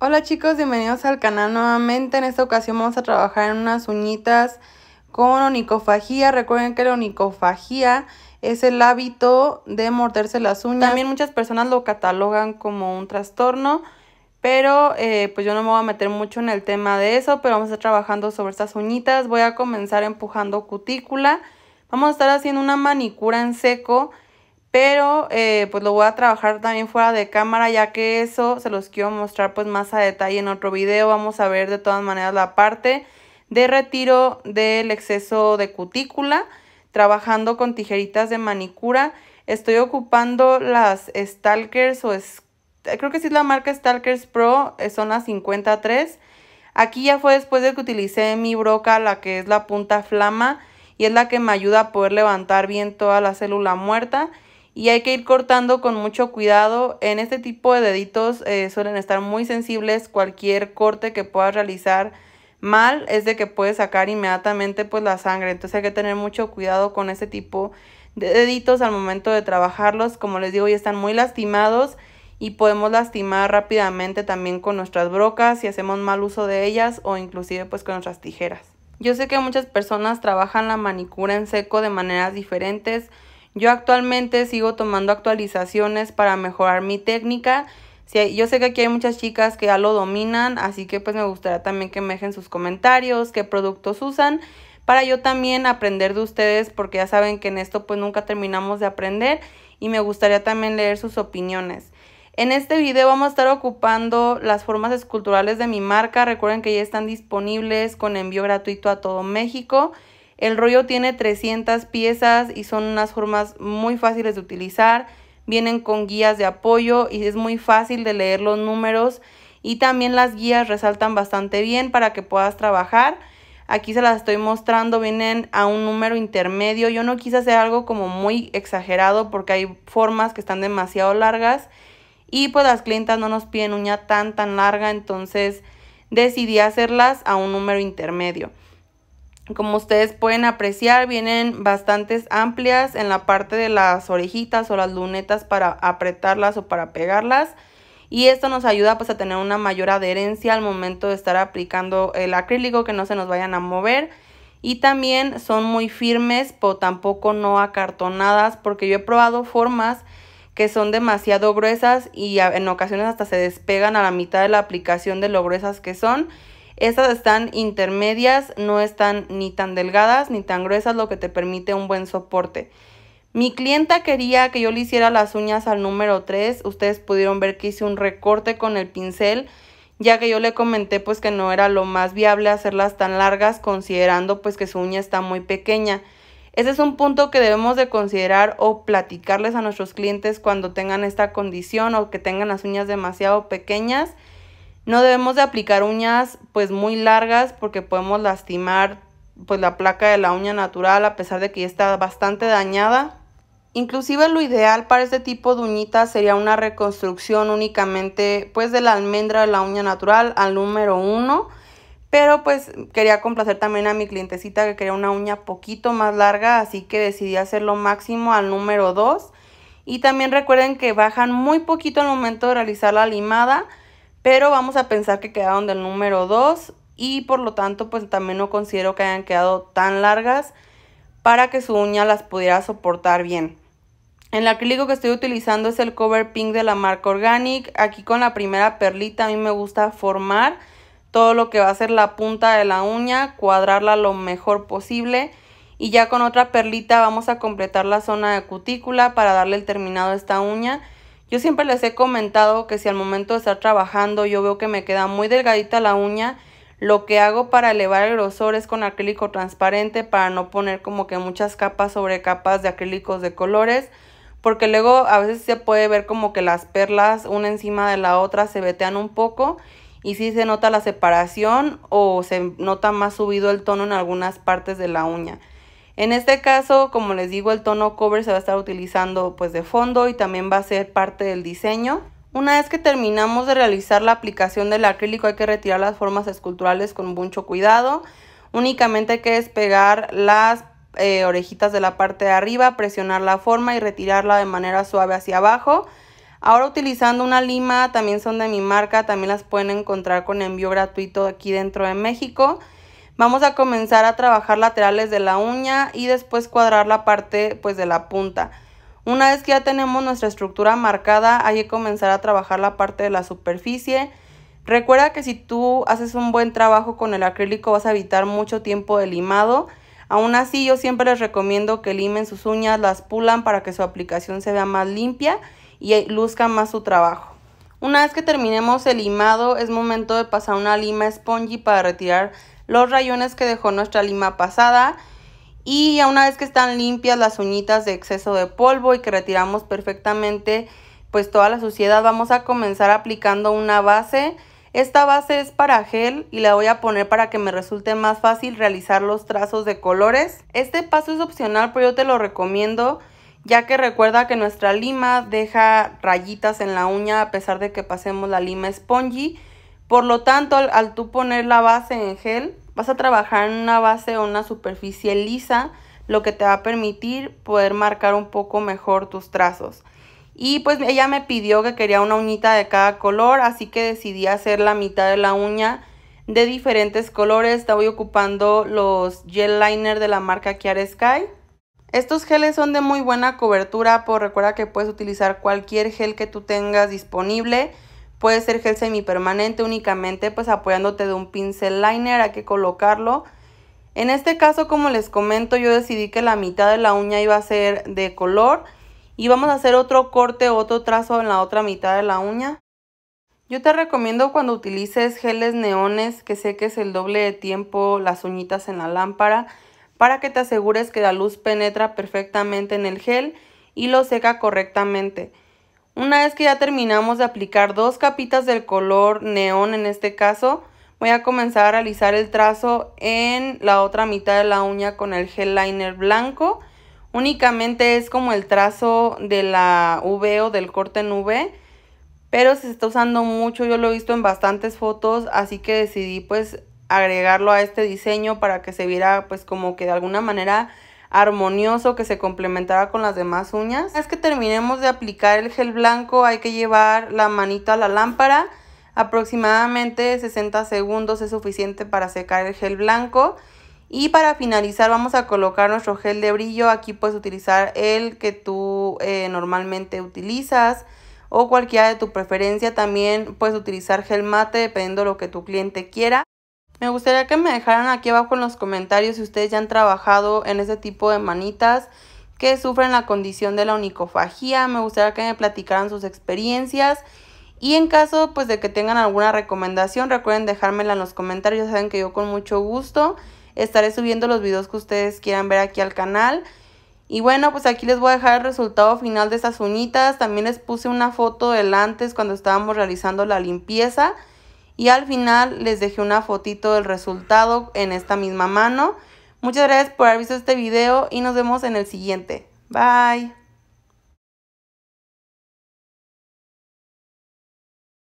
Hola chicos, bienvenidos al canal nuevamente. En esta ocasión vamos a trabajar en unas uñitas con onicofagía Recuerden que la onicofagía es el hábito de morderse las uñas. También muchas personas lo catalogan como un trastorno, pero eh, pues yo no me voy a meter mucho en el tema de eso, pero vamos a estar trabajando sobre estas uñitas. Voy a comenzar empujando cutícula. Vamos a estar haciendo una manicura en seco pero eh, pues lo voy a trabajar también fuera de cámara ya que eso se los quiero mostrar pues más a detalle en otro video. Vamos a ver de todas maneras la parte de retiro del exceso de cutícula trabajando con tijeritas de manicura. Estoy ocupando las Stalkers o creo que sí es la marca Stalkers Pro, eh, son las 53. Aquí ya fue después de que utilicé mi broca, la que es la punta flama y es la que me ayuda a poder levantar bien toda la célula muerta y hay que ir cortando con mucho cuidado. En este tipo de deditos eh, suelen estar muy sensibles. Cualquier corte que puedas realizar mal es de que puedes sacar inmediatamente pues la sangre. Entonces hay que tener mucho cuidado con este tipo de deditos al momento de trabajarlos. Como les digo, ya están muy lastimados y podemos lastimar rápidamente también con nuestras brocas si hacemos mal uso de ellas o inclusive pues con nuestras tijeras. Yo sé que muchas personas trabajan la manicura en seco de maneras diferentes. Yo actualmente sigo tomando actualizaciones para mejorar mi técnica. yo sé que aquí hay muchas chicas que ya lo dominan, así que pues me gustaría también que me dejen sus comentarios, qué productos usan, para yo también aprender de ustedes, porque ya saben que en esto pues nunca terminamos de aprender y me gustaría también leer sus opiniones. En este video vamos a estar ocupando las formas esculturales de mi marca. Recuerden que ya están disponibles con envío gratuito a todo México. El rollo tiene 300 piezas y son unas formas muy fáciles de utilizar. Vienen con guías de apoyo y es muy fácil de leer los números. Y también las guías resaltan bastante bien para que puedas trabajar. Aquí se las estoy mostrando, vienen a un número intermedio. Yo no quise hacer algo como muy exagerado porque hay formas que están demasiado largas. Y pues las clientas no nos piden uña tan tan larga, entonces decidí hacerlas a un número intermedio. Como ustedes pueden apreciar, vienen bastantes amplias en la parte de las orejitas o las lunetas para apretarlas o para pegarlas. Y esto nos ayuda pues a tener una mayor adherencia al momento de estar aplicando el acrílico, que no se nos vayan a mover. Y también son muy firmes, pero tampoco no acartonadas, porque yo he probado formas que son demasiado gruesas y en ocasiones hasta se despegan a la mitad de la aplicación de lo gruesas que son estas están intermedias, no están ni tan delgadas ni tan gruesas, lo que te permite un buen soporte. Mi clienta quería que yo le hiciera las uñas al número 3. Ustedes pudieron ver que hice un recorte con el pincel, ya que yo le comenté pues que no era lo más viable hacerlas tan largas considerando pues que su uña está muy pequeña. Ese es un punto que debemos de considerar o platicarles a nuestros clientes cuando tengan esta condición o que tengan las uñas demasiado pequeñas no debemos de aplicar uñas pues muy largas porque podemos lastimar pues la placa de la uña natural a pesar de que ya está bastante dañada. Inclusive lo ideal para este tipo de uñitas sería una reconstrucción únicamente pues de la almendra de la uña natural al número 1. Pero pues quería complacer también a mi clientecita que quería una uña poquito más larga, así que decidí hacerlo máximo al número 2. Y también recuerden que bajan muy poquito al momento de realizar la limada, pero vamos a pensar que quedaron del número 2 y por lo tanto pues también no considero que hayan quedado tan largas para que su uña las pudiera soportar bien. El acrílico que estoy utilizando es el Cover Pink de la marca Organic. Aquí con la primera perlita a mí me gusta formar todo lo que va a ser la punta de la uña, cuadrarla lo mejor posible. Y ya con otra perlita vamos a completar la zona de cutícula para darle el terminado a esta uña. Yo siempre les he comentado que si al momento de estar trabajando yo veo que me queda muy delgadita la uña, lo que hago para elevar el grosor es con acrílico transparente para no poner como que muchas capas sobre capas de acrílicos de colores, porque luego a veces se puede ver como que las perlas una encima de la otra se vetean un poco y sí se nota la separación o se nota más subido el tono en algunas partes de la uña. En este caso, como les digo, el tono cover se va a estar utilizando pues de fondo y también va a ser parte del diseño. Una vez que terminamos de realizar la aplicación del acrílico hay que retirar las formas esculturales con mucho cuidado. Únicamente hay que despegar las eh, orejitas de la parte de arriba, presionar la forma y retirarla de manera suave hacia abajo. Ahora utilizando una lima, también son de mi marca, también las pueden encontrar con envío gratuito aquí dentro de México. Vamos a comenzar a trabajar laterales de la uña y después cuadrar la parte pues de la punta. Una vez que ya tenemos nuestra estructura marcada, hay que comenzar a trabajar la parte de la superficie. Recuerda que si tú haces un buen trabajo con el acrílico vas a evitar mucho tiempo de limado. Aún así yo siempre les recomiendo que limen sus uñas, las pulan para que su aplicación se vea más limpia y luzca más su trabajo. Una vez que terminemos el limado es momento de pasar una lima spongy para retirar los rayones que dejó nuestra lima pasada y una vez que están limpias las uñitas de exceso de polvo y que retiramos perfectamente pues toda la suciedad vamos a comenzar aplicando una base esta base es para gel y la voy a poner para que me resulte más fácil realizar los trazos de colores este paso es opcional pero yo te lo recomiendo ya que recuerda que nuestra lima deja rayitas en la uña a pesar de que pasemos la lima spongy por lo tanto, al, tú poner la base en gel, vas a trabajar en una base o una superficie lisa, lo que te va a permitir poder marcar un poco mejor tus trazos. Y pues ella me pidió que quería una uñita de cada color, así que decidí hacer la mitad de la uña de diferentes colores. Te voy ocupando los gel liner de la marca Kiara Sky. Estos geles son de muy buena cobertura, por pues, recuerda que puedes utilizar cualquier gel que tú tengas disponible. Puede ser gel semipermanente únicamente pues apoyándote de un pincel liner, hay que colocarlo. En este caso, como les comento, yo decidí que la mitad de la uña iba a ser de color y vamos a hacer otro corte, o otro trazo en la otra mitad de la uña. Yo te recomiendo cuando utilices geles neones que seques el doble de tiempo las uñitas en la lámpara para que te asegures que la luz penetra perfectamente en el gel y lo seca correctamente. Una vez que ya terminamos de aplicar dos capitas del color neón en este caso, voy a comenzar a realizar el trazo en la otra mitad de la uña con el gel liner blanco. Únicamente es como el trazo de la V o del corte en V, pero se está usando mucho, yo lo he visto en bastantes fotos, así que decidí pues agregarlo a este diseño para que se viera pues como que de alguna manera armonioso que se complementara con las demás uñas. es que terminemos de aplicar el gel blanco hay que llevar la manita a la lámpara. Aproximadamente 60 segundos es suficiente para secar el gel blanco. Y para finalizar vamos a colocar nuestro gel de brillo. Aquí puedes utilizar el que tú eh, normalmente utilizas o cualquiera de tu preferencia. También puedes utilizar gel mate dependiendo de lo que tu cliente quiera. Me gustaría que me dejaran aquí abajo en los comentarios si ustedes ya han trabajado en este tipo de manitas que sufren la condición de la onicofagía. Me gustaría que me platicaran sus experiencias. Y en caso pues de que tengan alguna recomendación, recuerden dejármela en los comentarios. Ya saben que yo con mucho gusto estaré subiendo los videos que ustedes quieran ver aquí al canal. Y bueno, pues aquí les voy a dejar el resultado final de estas uñitas. También les puse una foto del antes cuando estábamos realizando la limpieza. Y al final les dejé una fotito del resultado en esta misma mano. Muchas gracias por haber visto este video y nos vemos en el siguiente. Bye.